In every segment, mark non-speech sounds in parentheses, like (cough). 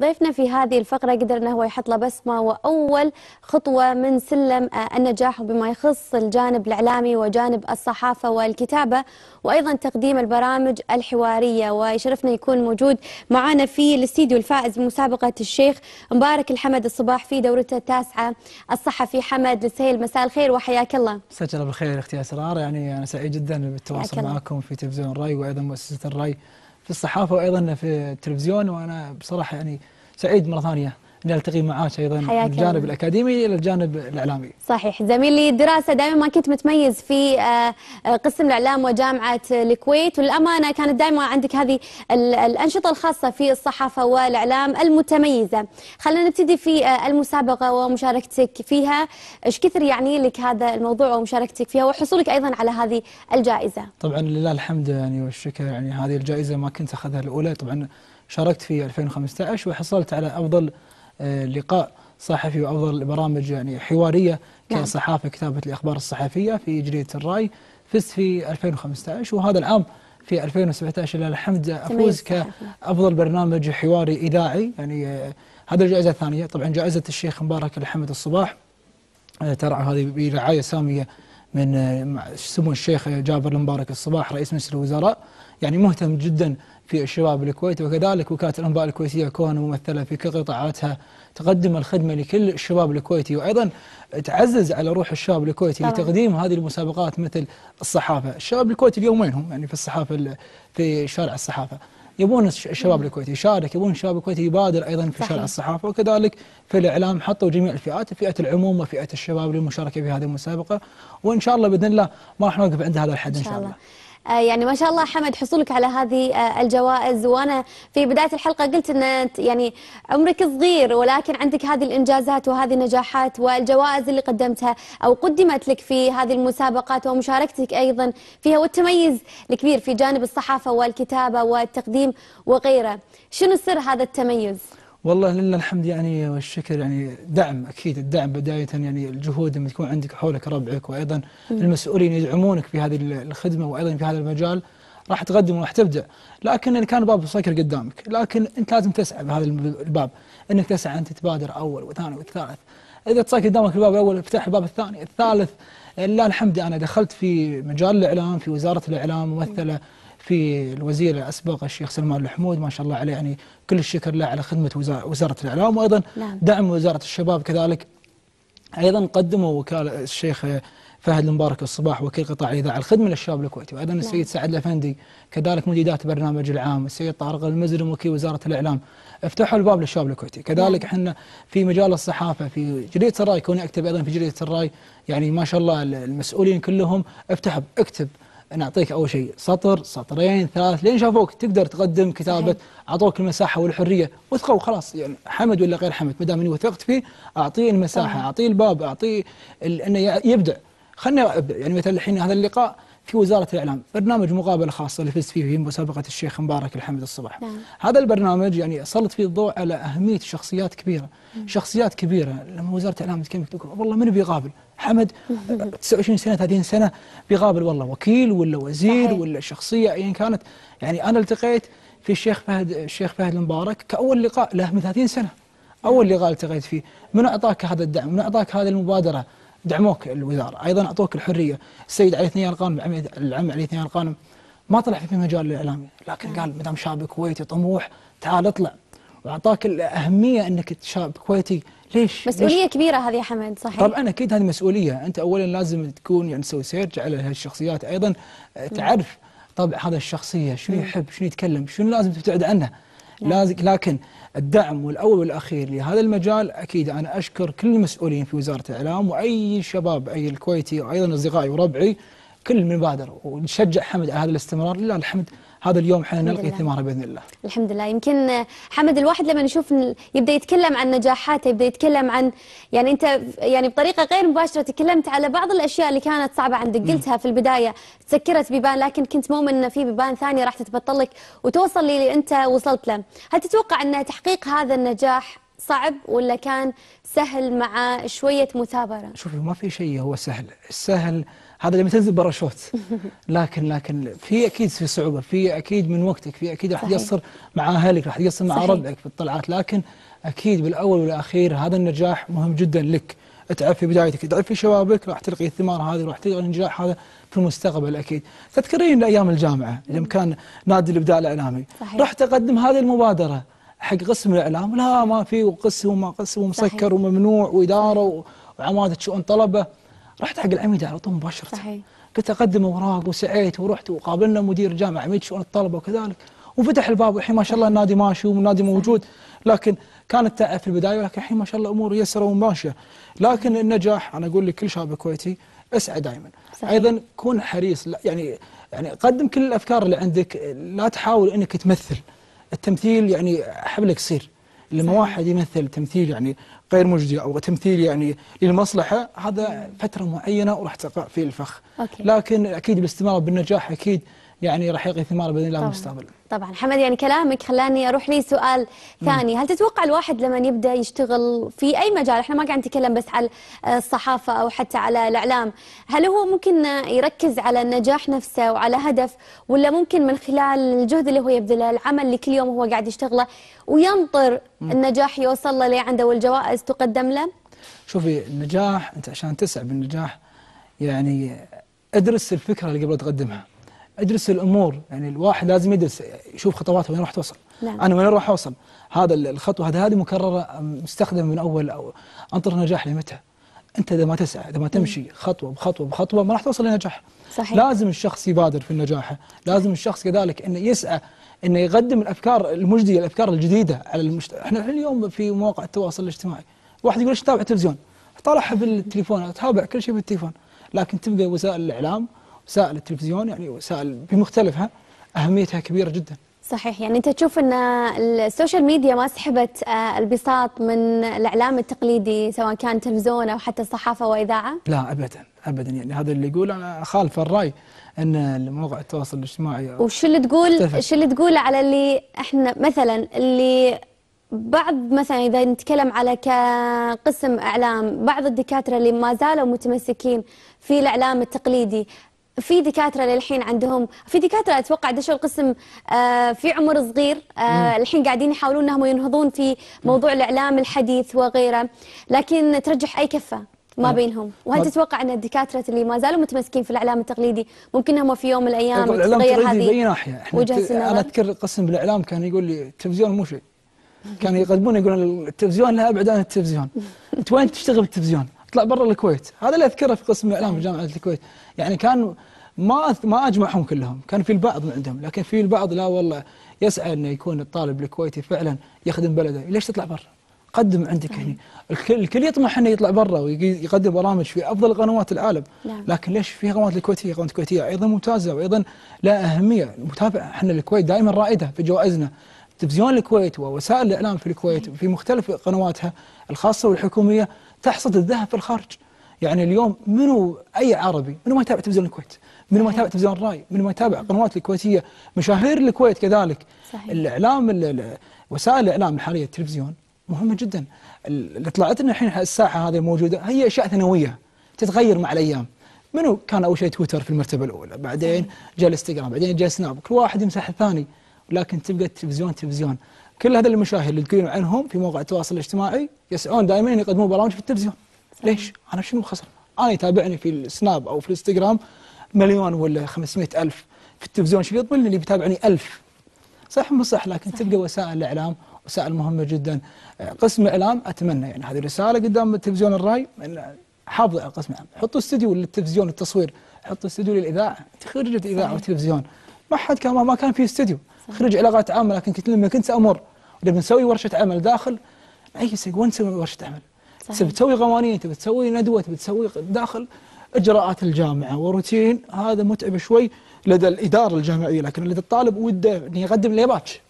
ضيفنا في هذه الفقرة قدر أنه هو يحط له بسمة وأول خطوة من سلم آه، النجاح بما يخص الجانب الإعلامي وجانب الصحافة والكتابة وأيضا تقديم البرامج الحوارية ويشرفنا يكون موجود معنا في الاستديو الفائز بمسابقة الشيخ مبارك الحمد الصباح في دورته التاسعة الصحفي حمد السهيل مساء الخير وحياك الله مساك الله بالخير أختي أسرار يعني أنا سعيد جدا بالتواصل معكم في تلفزيون الرأي وأيضا مؤسسة الرأي في الصحافة وأيضا في التلفزيون وأنا بصراحة يعني سعيد مرة ثانية نلتقي معاك ايضا من الجانب الاكاديمي الى الجانب الاعلامي. صحيح، زميلي الدراسه دائما ما كنت متميز في آه، آه، قسم الاعلام وجامعه الكويت والامانه كانت دائما عندك هذه الانشطه الخاصه في الصحافه والاعلام المتميزه. خلينا نبتدي في آه، المسابقه ومشاركتك فيها، ايش كثر يعني لك هذا الموضوع ومشاركتك فيها وحصولك ايضا على هذه الجائزه؟ طبعا لله الحمد يعني والشكر يعني هذه الجائزه ما كنت اخذها الاولى طبعا شاركت في 2015 وحصلت على افضل آه، لقاء صحفي وافضل برامج يعني حواريه نعم. كصحافه كتابه الاخبار الصحفيه في جريده الراي فزت في 2015 وهذا العام في 2017 لله الحمد افوز كافضل برنامج حواري اذاعي يعني آه، هذا الجائزه الثانيه طبعا جائزه الشيخ مبارك الحمد الصباح آه، ترعى هذه برعايه ساميه من آه، سمو الشيخ جابر المبارك الصباح رئيس مجلس الوزراء يعني مهتم جدا في الشباب الكويتي وكذلك وكالة الأنباء الكويتية كونها ممثلة في كل قطاعاتها تقدم الخدمة لكل الشباب الكويتي وأيضا تعزز على روح الشباب الكويتي طبعا. لتقديم هذه المسابقات مثل الصحافة الشباب الكويتي اليوم وينهم يعني في الصحافة في شارع الصحافة يبون الشباب الكويتي يشارك يبون الشباب الكويتي يبادر أيضا في شارع الصحافة وكذلك في الإعلام حطوا جميع الفئات فئة العموم وفئة الشباب للمشاركة في هذه المسابقة وإن شاء الله بإذن الله ما راح نوقف عند هذا الحد إن شاء الله. آه، يعني ما شاء الله حمد حصولك على هذه آه، الجوائز وانا في بدايه الحلقه قلت ان يعني عمرك صغير ولكن عندك هذه الانجازات وهذه النجاحات والجوائز اللي قدمتها او قدمت لك في هذه المسابقات ومشاركتك ايضا فيها والتميز الكبير في جانب الصحافه والكتابه والتقديم وغيره، شنو سر هذا التميز؟ والله لله الحمد يعني والشكر يعني دعم أكيد الدعم بداية يعني الجهود لما تكون عندك حولك ربعك وأيضا المسؤولين يدعمونك في هذه الخدمة وأيضا في هذا المجال راح تقدم وراح تبدع لكن إن كان باب الصقر قدامك لكن أنت لازم تسعى بهذا الباب أنك تسعى انت تبادر أول وثاني والثالث إذا تصير قدامك الباب الأول افتح الباب الثاني الثالث لله الحمد أنا دخلت في مجال الإعلام في وزارة الإعلام ممثلة في الوزير الأسبق الشيخ سلمان الحمود ما شاء الله عليه يعني كل الشكر له على خدمة وزارة الإعلام وأيضا نعم. دعم وزارة الشباب كذلك أيضا قدموا وكالة الشيخ فهد المبارك الصباح وكيل قطاع الإذاعة الخدمة للشباب الكويتي وأيضا نعم. السيد سعد الأفندي كذلك مجيدات برنامج العام السيد طارق المزرم وكيل وزارة الإعلام افتحوا الباب للشباب الكويتي نعم. كذلك احنا في مجال الصحافة في جريدة الراي كوني أكتب أيضا في جريدة الراي يعني ما شاء الله المسؤولين كلهم افتحوا اكتب نعطيك اول شيء سطر سطرين ثلاث لين شافوك تقدر تقدم كتابه اعطوك المساحه والحريه وثقوا خلاص يعني حمد ولا غير حمد ما دام اني وثقت فيه اعطيه المساحه اعطيه الباب اعطيه انه يبدع خلنا ابدع يعني مثلا الحين هذا اللقاء في وزاره الاعلام برنامج مقابله خاصه اللي فزت فيه في مسابقه الشيخ مبارك الحمد الصباح نعم. هذا البرنامج يعني سلط فيه الضوء على اهميه شخصيات كبيره مم. شخصيات كبيره لما وزاره الاعلام تكلمك تقول والله من بيقابل حمد 29 سنه 30 سنه بيقابل والله وكيل ولا وزير صحيح. ولا شخصيه ايا يعني كانت يعني انا التقيت في الشيخ فهد الشيخ فهد المبارك كاول لقاء له من 30 سنه اول لقاء التقيت فيه من اعطاك هذا الدعم من اعطاك هذه المبادره دعموك الوزاره ايضا اعطوك الحريه السيد علي ثنيان القانم العم علي ثنيان القانم ما طلع في مجال الاعلامي لكن قال مدام شاب كويتي طموح تعال اطلع واعطاك الاهميه انك شاب كويتي ليش؟ مسؤوليه ليش؟ كبيره هذه يا حمد صحيح طبعا اكيد هذه مسؤوليه انت اولا لازم تكون يعني تسوي سيرج على هالشخصيات ايضا آه، تعرف طبع هذا الشخصيه شنو يحب شنو يتكلم شنو لازم تبتعد عنه نعم. لازم لكن الدعم والاول والاخير لهذا المجال اكيد انا اشكر كل المسؤولين في وزاره الاعلام واي شباب اي الكويتي وايضا اصدقائي وربعي كل من بادر ونشجع حمد على هذا الاستمرار لله الحمد هذا اليوم احنا نلقي ثماره باذن الله. الحمد لله يمكن حمد الواحد لما يشوف يبدا يتكلم عن نجاحاته يبدا يتكلم عن يعني انت يعني بطريقه غير مباشره تكلمت على بعض الاشياء اللي كانت صعبه عندك قلتها في البدايه تسكرت بيبان لكن كنت مؤمن ان في بيبان ثانيه راح تتبطل لك وتوصل للي انت وصلت له. هل تتوقع ان تحقيق هذا النجاح صعب ولا كان سهل مع شويه مثابره؟ شوفي ما في شيء هو سهل، السهل هذا لما تنزل باراشوت لكن لكن في اكيد في صعوبه في اكيد من وقتك في اكيد راح تقصر مع اهلك راح تقصر مع ربعك في الطلعات لكن اكيد بالاول والاخير هذا النجاح مهم جدا لك اتعب في بدايتك اتعب في شبابك راح تلقي الثمار هذه راح تلقي النجاح هذا في المستقبل اكيد تذكرين ايام الجامعه لما كان نادي الابداع الاعلامي راح تقدم هذه المبادره حق قسم الاعلام لا ما في وقسم وما قسم ومسكر وممنوع واداره وعماده شؤون طلبه رحت حق العميد على طول مباشره صحيح قلت اقدم اوراق وسعيت ورحت وقابلنا مدير جامعه عميد شؤون الطلبه وكذلك وفتح الباب والحين ما شاء الله النادي ماشي والنادي موجود لكن كانت تعب في البدايه ولكن الحين ما شاء الله امور يسره وماشيه لكن النجاح انا اقول لكل شاب كويتي اسعى دائما صحيح. ايضا كن حريص يعني يعني قدم كل الافكار اللي عندك لا تحاول انك تمثل التمثيل يعني حبلك يصير لما صحيح. واحد يمثل تمثيل يعني غير مجدي أو تمثيل يعني للمصلحة هذا فترة معينة وراح تقع فيه الفخ أوكي. لكن أكيد الاستمرار بالنجاح أكيد يعني راح يلقي ثماره باذن الله المستقبل. طبعا حمد يعني كلامك خلاني اروح لي سؤال ثاني، هل تتوقع الواحد لما يبدا يشتغل في اي مجال، احنا ما قاعد نتكلم بس على الصحافه او حتى على الاعلام، هل هو ممكن يركز على النجاح نفسه وعلى هدف ولا ممكن من خلال الجهد اللي هو يبذله، العمل اللي كل يوم هو قاعد يشتغله وينطر مم. النجاح يوصل له عنده والجوائز تقدم له؟ شوفي النجاح انت عشان تسعى بالنجاح يعني ادرس الفكره اللي قبل تقدمها. ادرس الامور يعني الواحد لازم يدرس يشوف خطواته وين راح توصل نعم. انا وين راح اوصل هذا الخطوه هذه هذه مكرره مستخدمه من اول او انطر نجاح لمتى انت اذا ما تسعى اذا ما تمشي نعم. خطوه بخطوه بخطوه ما راح توصل لنجاح صحيح. لازم الشخص يبادر في النجاح لازم الشخص كذلك انه يسعى انه يقدم الافكار المجديه الافكار الجديده على المجتمع احنا اليوم في مواقع التواصل الاجتماعي واحد يقول ايش تتابع التلفزيون طالعها بالتليفون اتابع كل شيء بالتليفون لكن تبقى وسائل الاعلام وسائل التلفزيون يعني وسائل بمختلفها اهميتها كبيره جدا. صحيح يعني انت تشوف ان السوشيال ميديا ما سحبت آه، البساط من الاعلام التقليدي سواء كان تلفزيون او حتى صحافه واذاعه؟ لا ابدا ابدا يعني هذا اللي يقول انا اخالف الراي ان مواقع التواصل الاجتماعي وش اللي تقول شو اللي تقوله على اللي احنا مثلا اللي بعض مثلا اذا نتكلم على كقسم اعلام بعض الدكاتره اللي ما زالوا متمسكين في الاعلام التقليدي في دكاتره للحين عندهم في دكاتره اتوقع دشوا القسم آه، في عمر صغير آه، الحين قاعدين يحاولون انهم ينهضون في موضوع الاعلام الحديث وغيره لكن ترجح اي كفه ما بينهم وهل تتوقع ان الدكاتره اللي ما زالوا متمسكين في الاعلام التقليدي ممكن هم في يوم من الايام تغير هذه باي ناحيه احنا انا اذكر قسم بالاعلام كان يقول لي التلفزيون مو شيء كانوا يقدمون يقولون التلفزيون لا ابعد عن التلفزيون انت وين تشتغل بالتلفزيون تطلع برا الكويت هذا اللي اذكره في قسم الاعلام في جامعه الكويت يعني كان ما ما اجمعهم كلهم كان في البعض من عندهم لكن في البعض لا والله يسعى انه يكون الطالب الكويتي فعلا يخدم بلده ليش تطلع برا قدم عندك هنا يعني. الكل الكل يطمح انه يطلع برا ويقدم برامج في افضل قنوات العالم نعم. لكن ليش في قنوات الكويتيه قنوات الكويتيه ايضا ممتازه وايضا لها اهميه متابعه احنا الكويت دائما رائده في جوائزنا تلفزيون الكويت ووسائل الاعلام في الكويت في مختلف قنواتها الخاصه والحكوميه تحصد الذهب في الخارج يعني اليوم منو أي عربي منو ما يتابع تلفزيون الكويت منو ما يتابع تلفزيون الراي منو ما يتابع قنوات الكويتية مشاهير الكويت كذلك صحيح. الإعلام وسائل الإعلام الحالية التلفزيون مهمة جدا اللي طلعت لنا الحين الساحة هذه الموجودة هي أشياء ثانوية تتغير مع الأيام منو كان أول شيء تويتر في المرتبة الأولى بعدين جاء الانستغرام بعدين جاء سناب كل واحد يمسح الثاني لكن تبقى التلفزيون تلفزيون كل هذا المشاهير اللي تقولين عنهم في مواقع التواصل الاجتماعي يسعون دائما يقدمون برامج في التلفزيون ليش؟ انا شنو خسر؟ انا يتابعني في السناب او في الانستغرام مليون ولا 500 الف في التلفزيون شو يطمن اللي بيتابعني ألف صح مو صح لكن صحيح. تبقى وسائل الاعلام وسائل مهمه جدا قسم اعلام اتمنى يعني هذه رساله قدام تلفزيون الراي حافظ على قسم اعلام حطوا استوديو للتلفزيون التصوير حطوا استوديو للاذاعه انت خرجت اذاعه وتلفزيون ما حد كان ما كان في استوديو خرج علاقات عامه لكن كنت لما كنت امر اذا بنسوي ورشه عمل داخل اي سيق وين نسوي ورشه عمل؟ تبي تسوي قوانين تبي تسوي ندوه تبي تسوي داخل اجراءات الجامعه وروتين هذا متعب شوي لدى الاداره الجامعيه لكن لدى الطالب وده انه يقدم ليباتش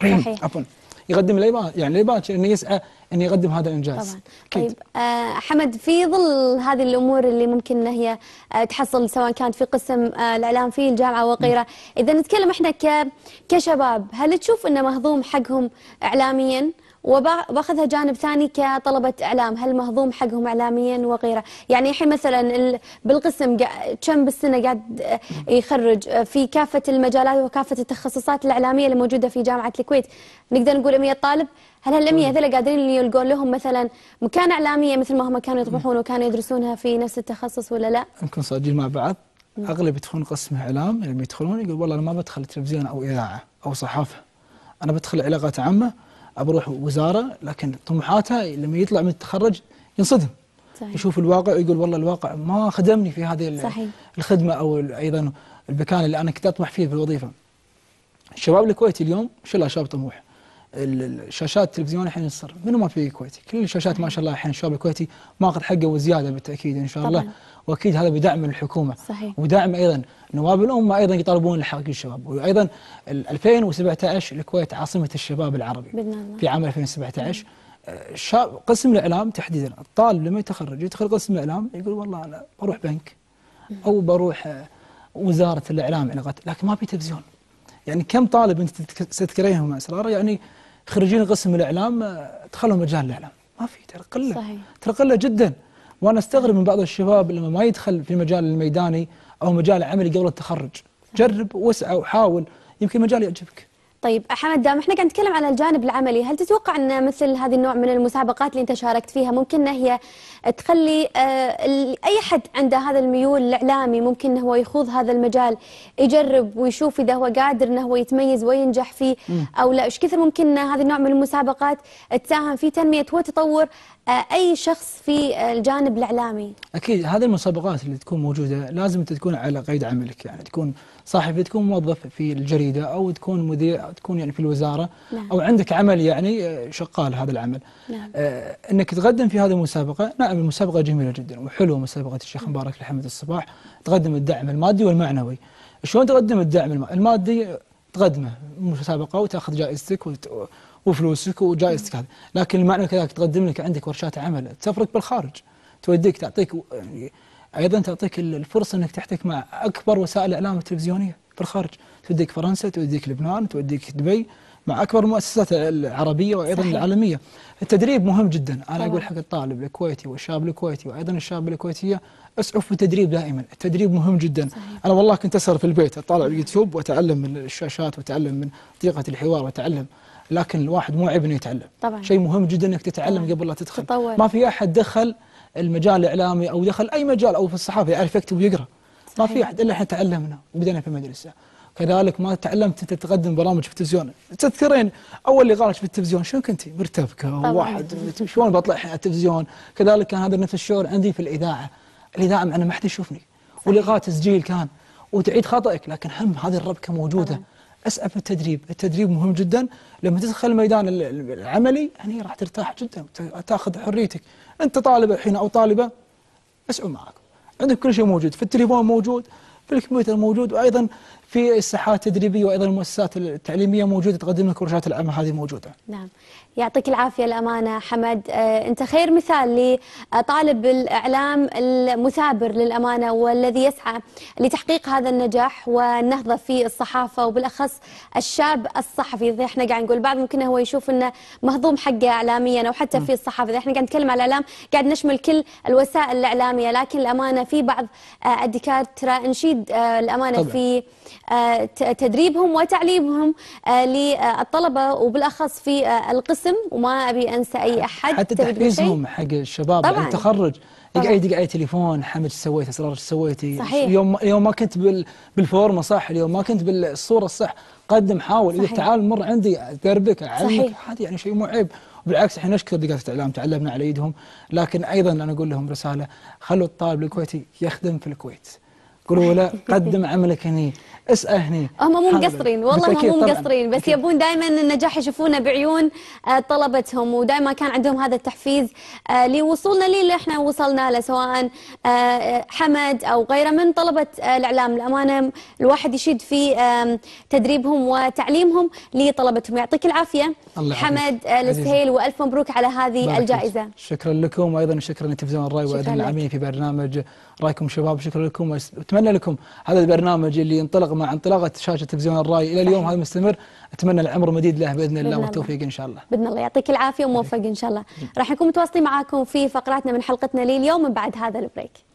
صحيح عفوا يقدم ليباتش يعني ليباتش انه يسعى انه يقدم هذا الانجاز طبعا كيد. طيب آه حمد في ظل هذه الامور اللي ممكن هي آه تحصل سواء كانت في قسم آه الاعلام في الجامعه وغيره اذا نتكلم احنا كشباب هل تشوف انه مهضوم حقهم اعلاميا وباخذها جانب ثاني كطلبه اعلام هل مهضوم حقهم اعلاميا وغيره يعني الحين مثلا بالقسم كم بالسنه قاعد يخرج آه، في كافه المجالات وكافه التخصصات الاعلاميه اللي موجوده في جامعه الكويت نقدر نقول 100 طالب هل 100 هذول قادرين يلقون لهم مثلا مكان إعلامية مثل ما هم كانوا يطمحون وكانوا يدرسونها في نفس التخصص ولا لا؟ يمكن صادقين مع بعض أغلب يدخلون قسم إعلام لما يعني يدخلون يقول والله أنا ما بدخل تلفزيون أو إذاعة أو صحافة أنا بدخل علاقات عامة أروح وزاره لكن طموحاته لما يطلع من التخرج ينصدم صحيح. يشوف الواقع ويقول والله الواقع ما خدمني في هذه صحيح. الخدمه او ايضا المكان اللي انا كنت اطمح فيه في الوظيفه الشباب الكويتي اليوم ان شاء الله شباب طموح الشاشات التلفزيون الحين صار منو ما في كويتي كل الشاشات ما شاء الله الحين الشباب الكويتي ماخذ حقه وزياده بالتاكيد ان شاء الله واكيد هذا بدعم من الحكومه صحيح. ودعم ايضا نواب الامه ايضا يطالبون لحق الشباب وايضا 2017 الكويت عاصمه الشباب العربي الله. في عام 2017 شاب قسم الاعلام تحديدا الطالب لما يتخرج يدخل قسم الاعلام يقول والله انا بروح بنك او بروح آه، وزاره الاعلام لكن ما في تلفزيون يعني كم طالب انت ستذكريهم اسرار يعني خريجين قسم الاعلام دخلوا آه، مجال الاعلام ما في ترى قله صحيح. ترى قله جدا وانا استغرب من بعض الشباب لما ما يدخل في المجال الميداني او مجال عملي قبل التخرج جرب واسعى وحاول يمكن مجال يعجبك طيب حمد دام احنا قاعد نتكلم على الجانب العملي هل تتوقع ان مثل هذه النوع من المسابقات اللي انت شاركت فيها ممكن هي تخلي آه، اي حد عنده هذا الميول الاعلامي ممكن هو يخوض هذا المجال يجرب ويشوف اذا هو قادر انه هو يتميز وينجح فيه او لا ايش كثر ممكن هذا النوع من المسابقات تساهم في تنميه وتطور اي شخص في الجانب الاعلامي اكيد هذه المسابقات اللي تكون موجوده لازم انت تكون على قيد عملك يعني تكون صحفي تكون موظف في الجريده او تكون مذيع أو تكون يعني في الوزاره نعم. او عندك عمل يعني آه، شغال هذا العمل نعم. آه، انك تقدم في هذه المسابقه نعم المسابقه جميله جدا وحلوه مسابقه الشيخ نعم. مبارك لحمد الصباح تقدم الدعم المادي والمعنوي شلون تقدم الدعم المادي تقدمه مسابقه وتاخذ جائزتك وت... وفلوسك وجائزتك هذه لكن المعنى كذلك تقدم لك عندك ورشات عمل تسافرك بالخارج توديك تعطيك يعني ايضا تعطيك الفرصه انك تحتك مع اكبر وسائل الاعلام التلفزيونيه في الخارج توديك فرنسا توديك لبنان توديك دبي مع اكبر المؤسسات العربيه وايضا صحيح. العالميه التدريب مهم جدا انا طبعا. اقول حق الطالب الكويتي والشاب الكويتي وايضا الشاب الكويتيه اسعف بالتدريب دائما التدريب مهم جدا صحيح. انا والله كنت اسهر في البيت اطالع اليوتيوب واتعلم من الشاشات واتعلم من طريقه الحوار واتعلم لكن الواحد مو عيب انه يتعلم طبعا شيء مهم جدا انك تتعلم طبعاً. قبل لا تدخل تطور. ما في احد دخل المجال الاعلامي او دخل اي مجال او في الصحافه يعرف يكتب ويقرا ما في احد الا احنا تعلمنا وبدينا في المدرسه كذلك ما تعلمت انت تقدم برامج في التلفزيون تذكرين اول لقائك في التلفزيون شنو كنتي مرتبكه واحد شلون بطلع الحين التلفزيون كذلك كان هذا نفس الشعور عندي في الاذاعه الاذاعه معنا ما حد يشوفني ولقاء تسجيل كان وتعيد خطأك لكن هم هذه الربكة موجودة طبعا. اسأل في التدريب التدريب مهم جدا لما تدخل الميدان العملي يعني راح ترتاح جدا تاخذ حريتك انت طالب الحين او طالبه مسؤول معك عندك كل شيء موجود في التليفون موجود في الكمبيوتر موجود وايضا في الساحات التدريبيه وايضا المؤسسات التعليميه موجوده تقدم لك ورشات العمل هذه موجوده. نعم. يعطيك العافيه الامانه حمد آه انت خير مثال لطالب الاعلام المثابر للامانه والذي يسعى لتحقيق هذا النجاح والنهضه في الصحافه وبالاخص الشاب الصحفي اذا احنا قاعد نقول بعض ممكن هو يشوف انه مهضوم حقه اعلاميا او حتى في الصحافه اذا احنا قاعد نتكلم على الاعلام قاعد نشمل كل الوسائل الاعلاميه لكن الامانه في بعض آه الدكاتره نشيد آه الامانه طبعا. في آه، تدريبهم وتعليمهم آه، للطلبة وبالأخص في آه، القسم وما أبي أنسى أي أحد حتى تحفيزهم حق الشباب يعني طبعا التخرج دق اي تليفون حمد سويت اسرار سويتي صحيح يوم ما كنت بالفورمه صح اليوم ما كنت بالصوره الصح قدم حاول صحيح. اذا تعال مر عندي ادربك اعلمك هذا يعني شيء مو عيب وبالعكس احنا نشكر دقات الاعلام تعلمنا على ايدهم لكن ايضا انا اقول لهم رساله خلوا الطالب الكويتي يخدم في الكويت قولوا لا (laughs) قدم عملك هني اسأل هني هم مو مقصرين والله هم مو مقصرين بس يبون دائما النجاح يشوفونه بعيون آه، طلبتهم ودائما كان عندهم هذا التحفيز آه، لوصولنا لي اللي احنا وصلنا له سواء آه، حمد او غيره من طلبه الاعلام الامانه الواحد يشيد في تدريبهم وتعليمهم لطلبتهم يعطيك العافيه الله حمد السهيل والف مبروك على هذه الجائزه شكرا لكم وايضا شكرا لتلفزيون الراي وايضا العميل في برنامج رايكم شباب شكرا لكم واتمنى لكم هذا البرنامج اللي انطلق مع انطلاقه شاشه تلفزيون الراي الى اليوم هذا مستمر اتمنى العمر مديد له باذن الله والتوفيق ان شاء الله باذن الله يعطيك العافيه وموفق ان شاء الله راح نكون متواصلين معاكم في فقراتنا من حلقتنا لليوم من بعد هذا البريك